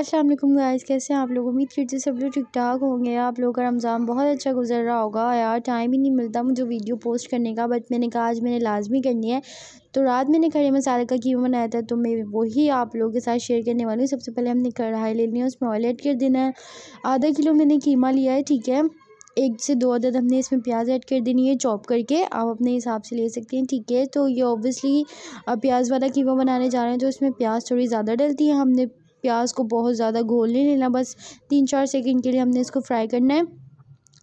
अस्सलाम वालेकुम गाइस कैसे हैं आप लोग उम्मीद फिर से सब लोग ठीक ठाक होंगे आप लोगों का रमज़ान बहुत अच्छा गुजर रहा होगा यार टाइम ही नहीं मिलता मुझे वीडियो पोस्ट करने का बट मैंने कहा आज मैंने लाजमी करनी है तो रात मैंने खड़े मसाले का कीमा बनाया था तो मैं वही आप लोगों के साथ शेयर करने वाली हूँ सबसे पहले हमने कढ़ाई लेनी है उसमें ऑयल ऐड कर देना है आधा किलो मैंने कीमा लिया है ठीक है एक से दो अदद हमने इसमें प्याज ऐड कर देनी है चॉप करके आप अपने हिसाब से ले सकते हैं ठीक है तो ये ऑब्वियसली प्याज वाला कीमा बनाने जा रहे हैं तो इसमें प्याज थोड़ी ज़्यादा डलती है हमने प्याज को बहुत ज़्यादा घोल नहीं लेना बस तीन चार सेकंड के लिए हमने इसको फ्राई करना है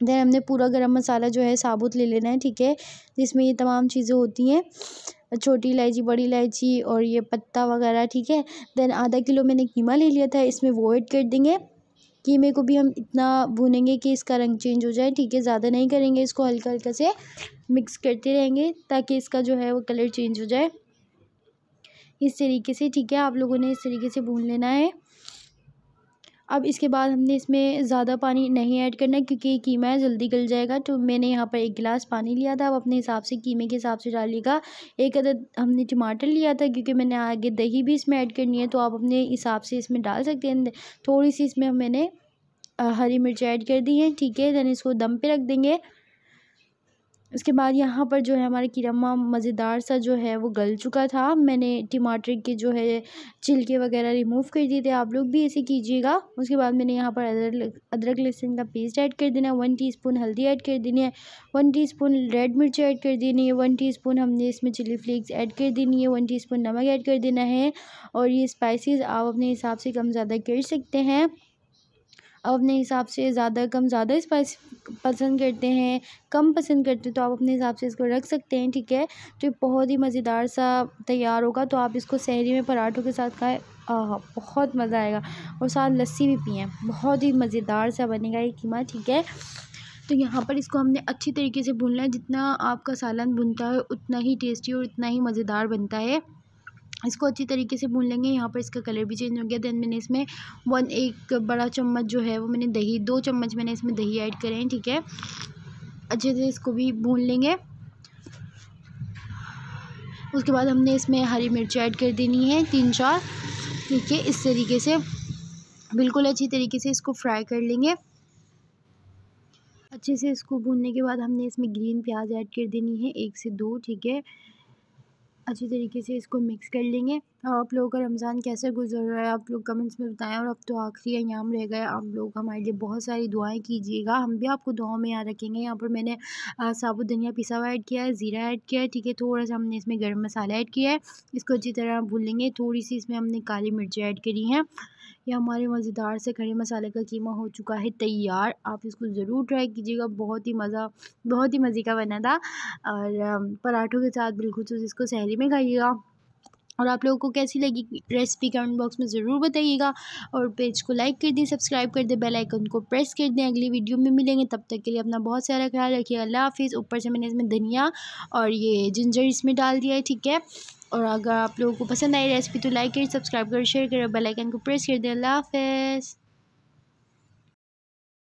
देन हमने पूरा गरम मसाला जो है साबुत ले लेना है ठीक है जिसमें ये तमाम चीज़ें होती हैं छोटी इलायची बड़ी इलायची और ये पत्ता वगैरह ठीक है देन आधा किलो मैंने कीमा ले लिया था इसमें वो ऐड कर देंगे कीमे को भी हम इतना भुनेंगे कि इसका रंग चेंज हो जाए ठीक है ज़्यादा नहीं करेंगे इसको हल्का हल्का से मिक्स करते रहेंगे ताकि इसका जो है वो कलर चेंज हो जाए इस तरीके से ठीक है आप लोगों ने इस तरीके से भून लेना है अब इसके बाद हमने इसमें ज़्यादा पानी नहीं ऐड करना क्योंकि कीमा है जल्दी गल जाएगा तो मैंने यहाँ पर एक गिलास पानी लिया था अब अपने हिसाब से कीमे के हिसाब से डालिएगा एक अदद हमने टमाटर लिया था क्योंकि मैंने आगे दही भी इसमें ऐड करनी है तो आप अपने हिसाब से इसमें डाल सकते हैं थोड़ी सी इसमें मैंने हरी मिर्च ऐड कर दी है ठीक है दैन इसको दम पर रख देंगे उसके बाद यहाँ पर जो है हमारा किरमा मज़ेदार सा जो है वो गल चुका था मैंने टमाटर के जो है छिलके वगैरह रिमूव कर दिए थे आप लोग भी ऐसे कीजिएगा उसके बाद मैंने यहाँ पर अदरक अदरक लहसुन का पेस्ट ऐड कर देना है वन स्पून हल्दी ऐड कर देनी है वन स्पून रेड मिर्च ऐड कर देनी है वन स्पून हमने इसमें चिली फ्लेक्स ऐड कर देनी है वन टी नमक ऐड कर देना है और ये स्पाइसिस आप अपने हिसाब से कम ज़्यादा कर सकते हैं अब अपने हिसाब से ज़्यादा कम ज़्यादा स्पाइस पसंद करते हैं कम पसंद करते हैं तो आप अपने हिसाब से इसको रख सकते हैं ठीक है तो बहुत ही मज़ेदार सा तैयार होगा तो आप इसको सहरी में पराठों के साथ खाएँ आह बहुत मज़ा आएगा और साथ लस्सी भी पिए बहुत ही मज़ेदार सा बनेगा ये कीमा ठीक है तो यहाँ पर इसको हमने अच्छी तरीके से भूनना है जितना आपका सालन भुनता है उतना ही टेस्टी और उतना ही मज़ेदार बनता है इसको अच्छी तरीके से भून लेंगे यहाँ पर इसका कलर भी चेंज हो गया दैन मैंने इसमें वन एक बड़ा चम्मच जो है वो मैंने दही दो चम्मच मैंने इसमें दही ऐड करें ठीक है अच्छे से इसको भी भून लेंगे उसके बाद हमने इसमें हरी मिर्च ऐड कर देनी है तीन चार ठीक है इस तरीके से बिल्कुल अच्छी तरीके से इसको फ्राई कर लेंगे अच्छे से इसको भूनने के बाद हमने इसमें ग्रीन प्याज ऐड कर देनी है एक से दो ठीक है अच्छी तरीके से इसको मिक्स कर लेंगे और आप लोगों का रमज़ान कैसे गुजर रहा है आप लोग कमेंट्स में बताएं और अब तो आखिरी अयाम रह गए आप लोग हमारे लिए बहुत सारी दुआएं कीजिएगा हम भी आपको दुआओं में याद रखेंगे यहाँ पर मैंने साबुत धनिया पिसा हुआ ऐड किया है ज़ीरा ऐड किया है ठीक है थोड़ा सा हमने इसमें गर्म मसाला ऐड किया है इसको अच्छी तरह भून लेंगे थोड़ी सी इसमें हमने काली मिर्ची ऐड करी हैं ये हमारे मज़ेदार से खड़े मसाले का कीमा हो चुका है तैयार आप इसको ज़रूर ट्राई कीजिएगा बहुत ही मज़ा बहुत ही मज़े का बना था और पराठों के साथ बिल्कुल इसको सहरी में खाइएगा और आप लोगों को कैसी लगी रेसिपी कमेंट बॉक्स में ज़रूर बताइएगा और पेज को लाइक कर दें सब्सक्राइब कर दें बेल आइकन को प्रेस कर दें अगली वीडियो में मिलेंगे तब तक के लिए अपना बहुत सारा ख्याल रखिए अल्लाह हाफिज़ ऊपर से मैंने इसमें धनिया और ये जिंजर इसमें डाल दिया है ठीक है और अगर आप लोगों को पसंद आई रेसिपी तो लाइक करें सब्सक्राइब करें शेयर करें बेल आइकन को प्रेस कर दें अल्लाह हाफिज़